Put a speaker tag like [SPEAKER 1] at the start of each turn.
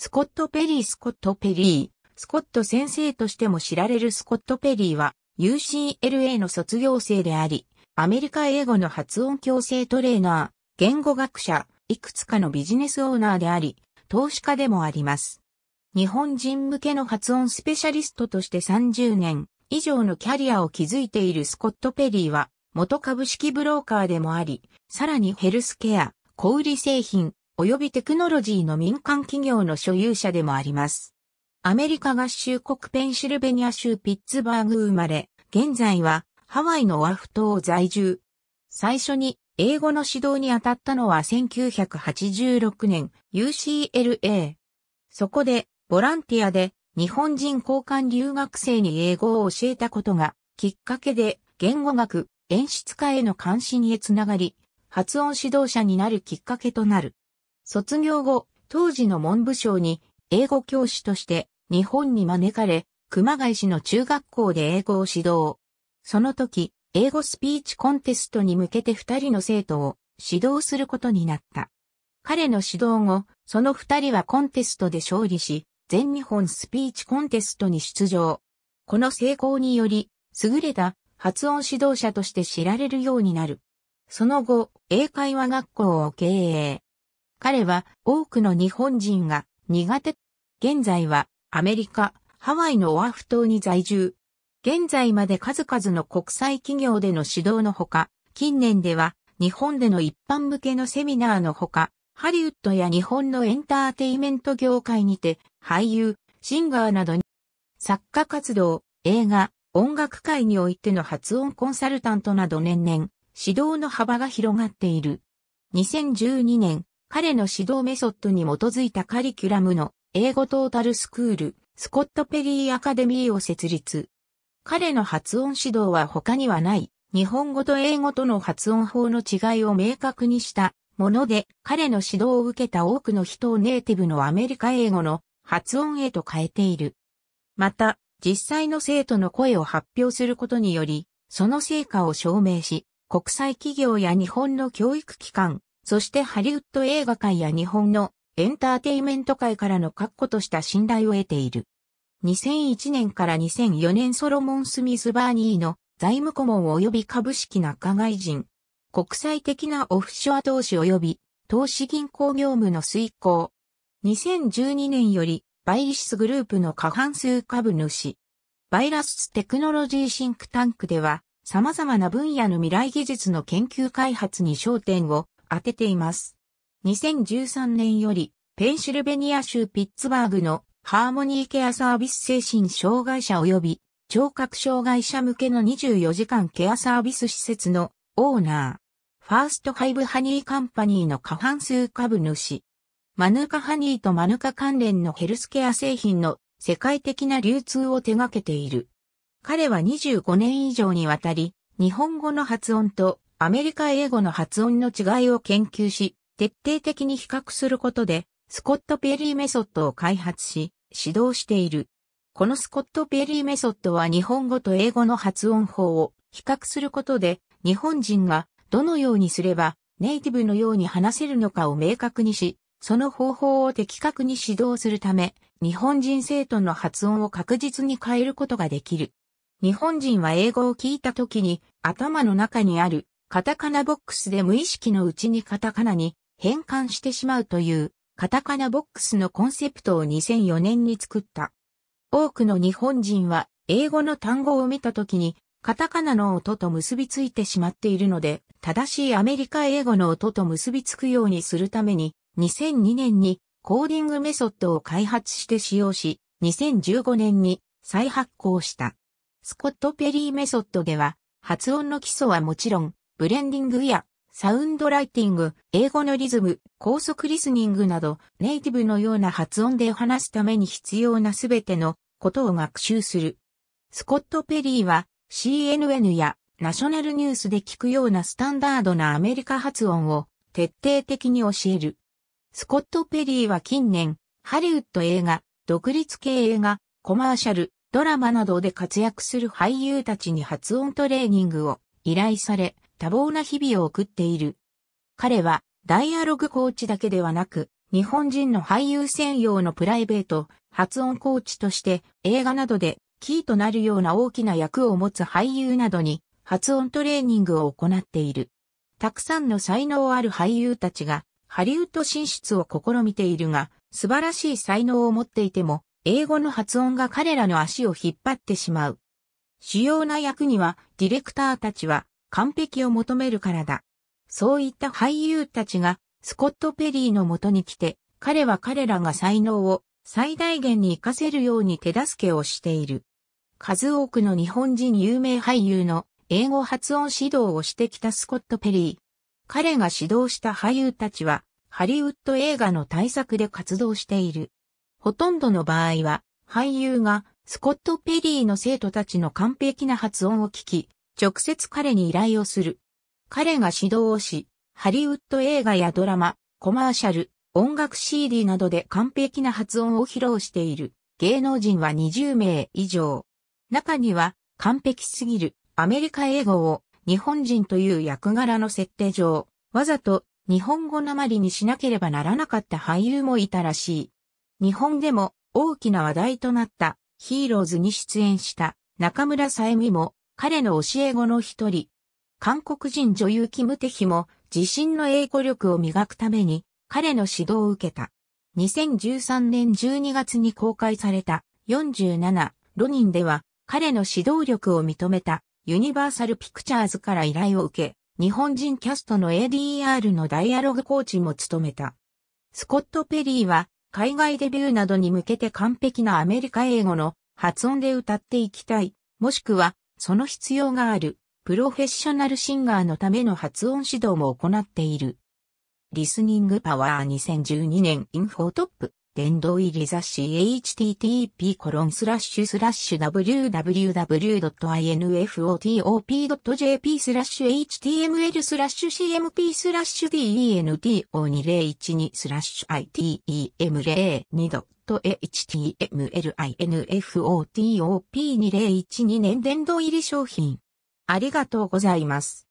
[SPEAKER 1] スコット・ペリー・スコット・ペリー、スコット先生としても知られるスコット・ペリーは UCLA の卒業生であり、アメリカ英語の発音矯正トレーナー、言語学者、いくつかのビジネスオーナーであり、投資家でもあります。日本人向けの発音スペシャリストとして30年以上のキャリアを築いているスコット・ペリーは、元株式ブローカーでもあり、さらにヘルスケア、小売製品、及びテクノロジーの民間企業の所有者でもあります。アメリカ合衆国ペンシルベニア州ピッツバーグ生まれ、現在はハワイのワフ島在住。最初に英語の指導に当たったのは1986年 UCLA。そこでボランティアで日本人交換留学生に英語を教えたことがきっかけで言語学、演出家への関心へつながり、発音指導者になるきっかけとなる。卒業後、当時の文部省に英語教師として日本に招かれ、熊谷市の中学校で英語を指導。その時、英語スピーチコンテストに向けて二人の生徒を指導することになった。彼の指導後、その二人はコンテストで勝利し、全日本スピーチコンテストに出場。この成功により、優れた発音指導者として知られるようになる。その後、英会話学校を経営。彼は多くの日本人が苦手。現在はアメリカ、ハワイのオアフ島に在住。現在まで数々の国際企業での指導のほか、近年では日本での一般向けのセミナーのほか、ハリウッドや日本のエンターテイメント業界にて俳優、シンガーなどに作家活動、映画、音楽界においての発音コンサルタントなど年々指導の幅が広がっている。2012年彼の指導メソッドに基づいたカリキュラムの英語トータルスクール、スコットペリーアカデミーを設立。彼の発音指導は他にはない、日本語と英語との発音法の違いを明確にしたもので、彼の指導を受けた多くの人をネイティブのアメリカ英語の発音へと変えている。また、実際の生徒の声を発表することにより、その成果を証明し、国際企業や日本の教育機関、そしてハリウッド映画界や日本のエンターテイメント界からの確固とした信頼を得ている。2001年から2004年ソロモン・スミス・バーニーの財務顧問及び株式仲外人、国際的なオフショア投資及び投資銀行業務の遂行。2012年よりバイリシスグループの過半数株主。バイラステクノロジーシンクタンクでは様々な分野の未来技術の研究開発に焦点を当てています。2013年より、ペンシルベニア州ピッツバーグのハーモニーケアサービス精神障害者及び聴覚障害者向けの24時間ケアサービス施設のオーナー。ファーストハイブハニーカンパニーの過半数株主。マヌカハニーとマヌカ関連のヘルスケア製品の世界的な流通を手掛けている。彼は25年以上にわたり、日本語の発音とアメリカ英語の発音の違いを研究し、徹底的に比較することで、スコット・ペリーメソッドを開発し、指導している。このスコット・ペリーメソッドは日本語と英語の発音法を比較することで、日本人がどのようにすればネイティブのように話せるのかを明確にし、その方法を的確に指導するため、日本人生徒の発音を確実に変えることができる。日本人は英語を聞いた時に頭の中にあるカタカナボックスで無意識のうちにカタカナに変換してしまうというカタカナボックスのコンセプトを2004年に作った。多くの日本人は英語の単語を見た時にカタカナの音と結びついてしまっているので、正しいアメリカ英語の音と結びつくようにするために2002年にコーディングメソッドを開発して使用し、2015年に再発行した。スコット・ペリーメソッドでは、発音の基礎はもちろん、ブレンディングやサウンドライティング、英語のリズム、高速リスニングなど、ネイティブのような発音で話すために必要なすべてのことを学習する。スコット・ペリーは CNN やナショナルニュースで聞くようなスタンダードなアメリカ発音を徹底的に教える。スコット・ペリーは近年、ハリウッド映画、独立系映画、コマーシャル、ドラマなどで活躍する俳優たちに発音トレーニングを依頼され、多忙な日々を送っている。彼は、ダイアログコーチだけではなく、日本人の俳優専用のプライベート、発音コーチとして、映画などでキーとなるような大きな役を持つ俳優などに、発音トレーニングを行っている。たくさんの才能ある俳優たちが、ハリウッド進出を試みているが、素晴らしい才能を持っていても、英語の発音が彼らの足を引っ張ってしまう。主要な役には、ディレクターたちは、完璧を求めるからだ。そういった俳優たちがスコット・ペリーのもとに来て、彼は彼らが才能を最大限に活かせるように手助けをしている。数多くの日本人有名俳優の英語発音指導をしてきたスコット・ペリー。彼が指導した俳優たちは、ハリウッド映画の対策で活動している。ほとんどの場合は、俳優がスコット・ペリーの生徒たちの完璧な発音を聞き、直接彼に依頼をする。彼が指導をし、ハリウッド映画やドラマ、コマーシャル、音楽 CD などで完璧な発音を披露している芸能人は20名以上。中には完璧すぎるアメリカ英語を日本人という役柄の設定上、わざと日本語なまりにしなければならなかった俳優もいたらしい。日本でも大きな話題となったヒーローズに出演した中村さえみも彼の教え子の一人。韓国人女優キムテヒも自身の英語力を磨くために彼の指導を受けた。2013年12月に公開された47ロニンでは彼の指導力を認めたユニバーサルピクチャーズから依頼を受け、日本人キャストの ADR のダイアログコーチも務めた。スコット・ペリーは海外デビューなどに向けて完璧なアメリカ英語の発音で歌っていきたい、もしくはその必要がある、プロフェッショナルシンガーのための発音指導も行っている。リスニングパワー2012年インフォートップ。殿堂入り雑誌 http コロンスラッシュスラッシュ www.infotop.jp スラッシュ html スラッシュ cmp スラッシュ dento2012 スラッシュ item002 htmlinfotop2012 年殿堂入り商品。ありがとうございます。